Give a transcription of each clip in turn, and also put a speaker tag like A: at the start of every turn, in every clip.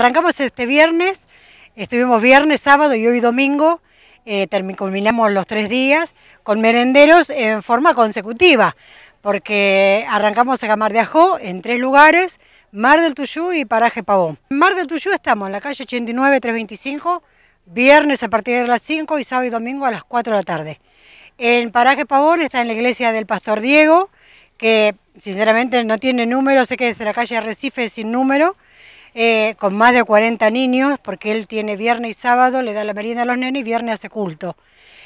A: Arrancamos este viernes, estuvimos viernes, sábado y hoy domingo, eh, terminamos los tres días con merenderos en forma consecutiva, porque arrancamos a Gamar de Ajó en tres lugares, Mar del Tuyú y Paraje Pavón. En Mar del Tuyú estamos en la calle 89-325, viernes a partir de las 5 y sábado y domingo a las 4 de la tarde. En Paraje Pavón está en la iglesia del Pastor Diego, que sinceramente no tiene número, sé que desde la calle Recife sin número, eh, con más de 40 niños, porque él tiene viernes y sábado, le da la merienda a los nenes y viernes hace culto.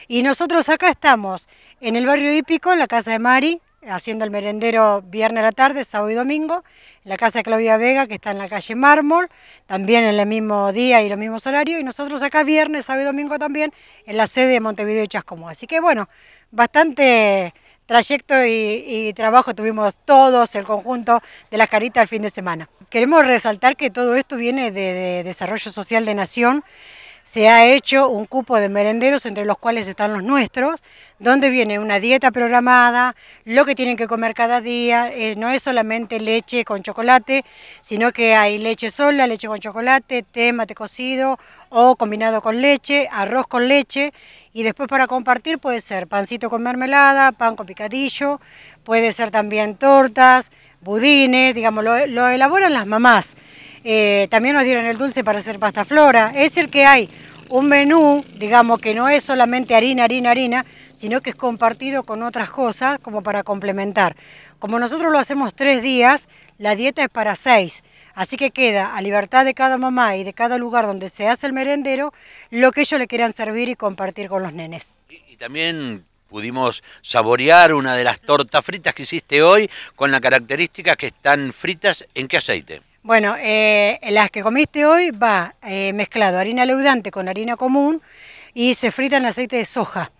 A: Y nosotros acá estamos, en el barrio hípico, en la casa de Mari, haciendo el merendero viernes a la tarde, sábado y domingo, en la casa de Claudia Vega, que está en la calle Mármol, también en el mismo día y los mismos horarios, y nosotros acá viernes, sábado y domingo también, en la sede de Montevideo y Chascomú. Así que bueno, bastante trayecto y, trabajo tuvimos todos, el conjunto de las caritas el fin de semana. Queremos resaltar que todo esto viene de, de Desarrollo Social de Nación, se ha hecho un cupo de merenderos entre los cuales están los nuestros, donde viene una dieta programada, lo que tienen que comer cada día, eh, no es solamente leche con chocolate, sino que hay leche sola, leche con chocolate, té mate cocido o combinado con leche, arroz con leche y después para compartir puede ser pancito con mermelada, pan con picadillo, puede ser también tortas, budines, digamos, lo elaboran las mamás eh, también nos dieron el dulce para hacer pasta flora, es el que hay un menú, digamos, que no es solamente harina, harina, harina, sino que es compartido con otras cosas como para complementar. Como nosotros lo hacemos tres días, la dieta es para seis. Así que queda a libertad de cada mamá y de cada lugar donde se hace el merendero lo que ellos le quieran servir y compartir con los nenes.
B: y, y también pudimos saborear una de las tortas fritas que hiciste hoy con la característica que están fritas en qué aceite.
A: Bueno, eh, las que comiste hoy va eh, mezclado harina leudante con harina común y se frita en aceite de soja.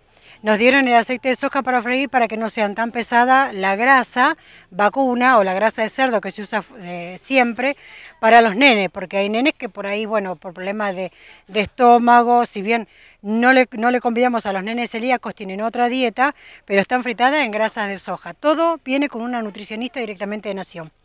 A: Nos dieron el aceite de soja para freír para que no sean tan pesada la grasa vacuna o la grasa de cerdo que se usa eh, siempre para los nenes, porque hay nenes que por ahí, bueno, por problemas de, estómago, si bien no le, no le convidamos a los nenes celíacos, tienen otra dieta, pero están fritadas en grasas de soja. Todo viene con una nutricionista directamente de Nación.